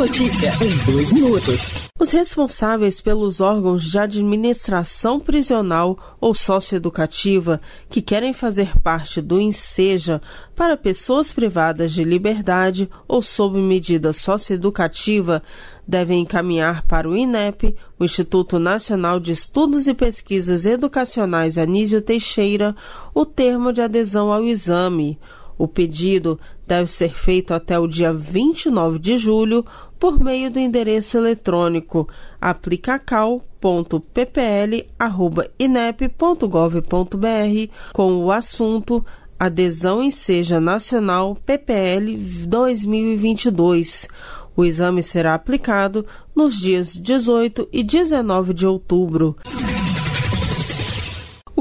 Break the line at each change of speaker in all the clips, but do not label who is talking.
notícia em dois minutos. Os responsáveis pelos órgãos de administração prisional ou socioeducativa que querem fazer parte do Inseja para pessoas privadas de liberdade ou sob medida socioeducativa devem encaminhar para o INEP, o Instituto Nacional de Estudos e Pesquisas Educacionais Anísio Teixeira, o termo de adesão ao exame. O pedido deve ser feito até o dia 29 de julho por meio do endereço eletrônico aplicacal.ppl.inep.gov.br com o assunto Adesão em Seja Nacional PPL 2022. O exame será aplicado nos dias 18 e 19 de outubro.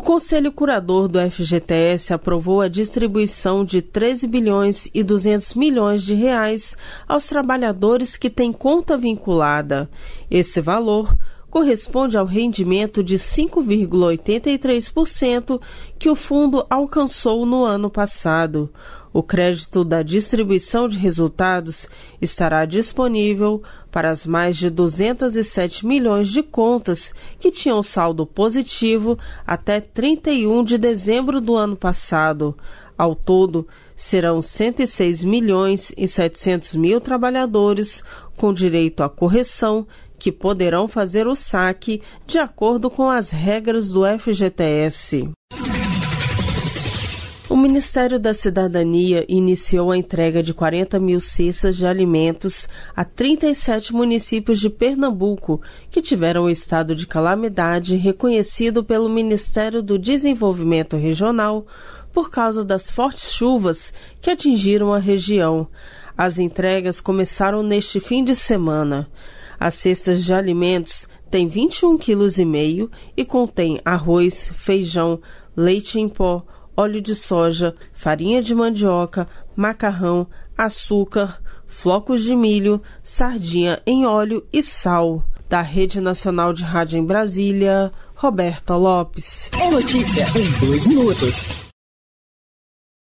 Conselho Curador do FGTS aprovou a distribuição de 13 bilhões e 200 milhões de reais aos trabalhadores que têm conta vinculada. Esse valor corresponde ao rendimento de 5,83% que o fundo alcançou no ano passado. O crédito da distribuição de resultados estará disponível para as mais de 207 milhões de contas que tinham saldo positivo até 31 de dezembro do ano passado. Ao todo, serão 106 milhões e 700 mil trabalhadores com direito à correção que poderão fazer o saque de acordo com as regras do FGTS. O Ministério da Cidadania iniciou a entrega de 40 mil cestas de alimentos a 37 municípios de Pernambuco que tiveram o estado de calamidade reconhecido pelo Ministério do Desenvolvimento Regional por causa das fortes chuvas que atingiram a região. As entregas começaram neste fim de semana. As cestas de alimentos têm 21,5 kg e contém arroz, feijão, leite em pó, óleo de soja, farinha de mandioca, macarrão, açúcar, flocos de milho, sardinha em óleo e sal. Da Rede Nacional de Rádio em Brasília, Roberta Lopes. É notícia em dois minutos.